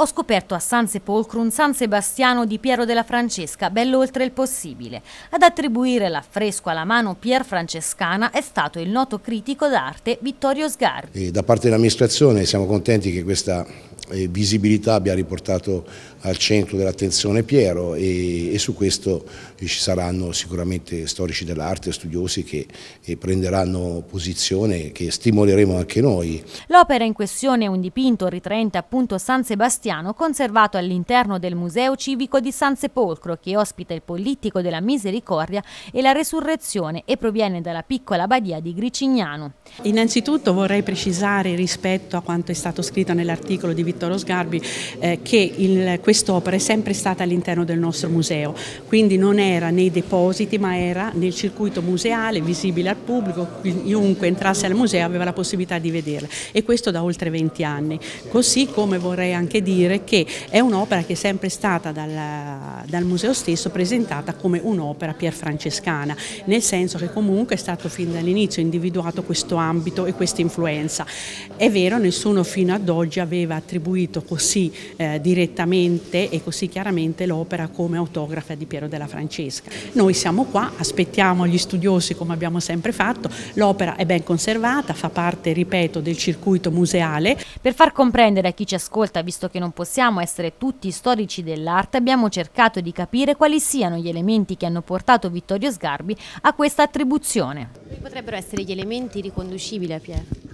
Ho scoperto a San Sepolcro un San Sebastiano di Piero della Francesca, bello oltre il possibile. Ad attribuire l'affresco alla mano Pier Francescana è stato il noto critico d'arte Vittorio Sgarbi. E da parte dell'amministrazione siamo contenti che questa eh, visibilità abbia riportato al centro dell'attenzione Piero e, e, su questo eh, ci saranno sicuramente storici dell'arte, studiosi che eh, prenderanno posizione, che stimoleremo anche noi. L'opera in questione è un dipinto ritraente appunto San Sebastiano conservato all'interno del Museo Civico di San Sepolcro che ospita il Politico della Misericordia e la Resurrezione e proviene dalla piccola badia di Gricignano. Innanzitutto vorrei precisare rispetto a quanto è stato scritto nell'articolo di Vittorio Toro Sgarbi eh, che quest'opera è sempre stata all'interno del nostro museo, quindi non era nei depositi ma era nel circuito museale, visibile al pubblico, chiunque entrasse al museo aveva la possibilità di vederla e questo da oltre 20 anni. Così come vorrei anche dire che è un'opera che è sempre stata dal, dal museo stesso presentata come un'opera pierfrancescana, nel senso che comunque è stato fin dall'inizio individuato questo ambito e questa influenza. È vero, nessuno fino ad oggi aveva attribuito attribuito così eh, direttamente e così chiaramente l'opera come autografa di Piero della Francesca. Noi siamo qua, aspettiamo gli studiosi come abbiamo sempre fatto, l'opera è ben conservata, fa parte, ripeto, del circuito museale. Per far comprendere a chi ci ascolta, visto che non possiamo essere tutti storici dell'arte, abbiamo cercato di capire quali siano gli elementi che hanno portato Vittorio Sgarbi a questa attribuzione. Quali potrebbero essere gli elementi riconducibili a Piero?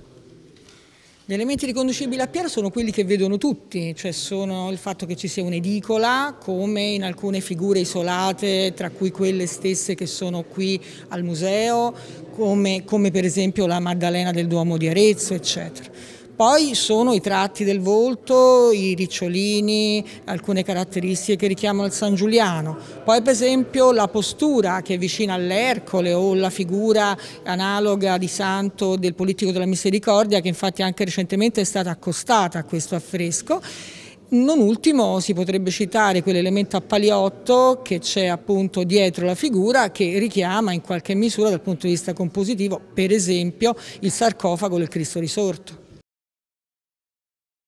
Gli elementi riconducibili a Piero sono quelli che vedono tutti, cioè sono il fatto che ci sia un'edicola, come in alcune figure isolate, tra cui quelle stesse che sono qui al museo, come, come per esempio la Maddalena del Duomo di Arezzo, eccetera. Poi sono i tratti del volto, i ricciolini, alcune caratteristiche che richiamano il San Giuliano. Poi per esempio la postura che è vicina all'Ercole o la figura analoga di santo del politico della misericordia che infatti anche recentemente è stata accostata a questo affresco. Non ultimo si potrebbe citare quell'elemento a paliotto che c'è appunto dietro la figura che richiama in qualche misura dal punto di vista compositivo per esempio il sarcofago del Cristo risorto.